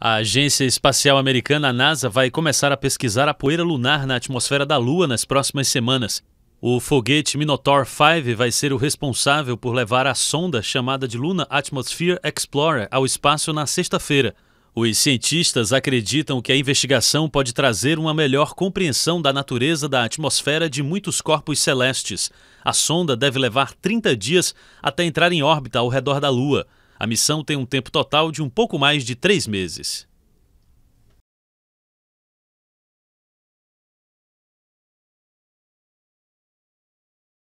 A Agência Espacial Americana, NASA, vai começar a pesquisar a poeira lunar na atmosfera da Lua nas próximas semanas. O foguete Minotaur 5 vai ser o responsável por levar a sonda chamada de Luna Atmosphere Explorer ao espaço na sexta-feira. Os cientistas acreditam que a investigação pode trazer uma melhor compreensão da natureza da atmosfera de muitos corpos celestes. A sonda deve levar 30 dias até entrar em órbita ao redor da Lua. A missão tem um tempo total de um pouco mais de três meses.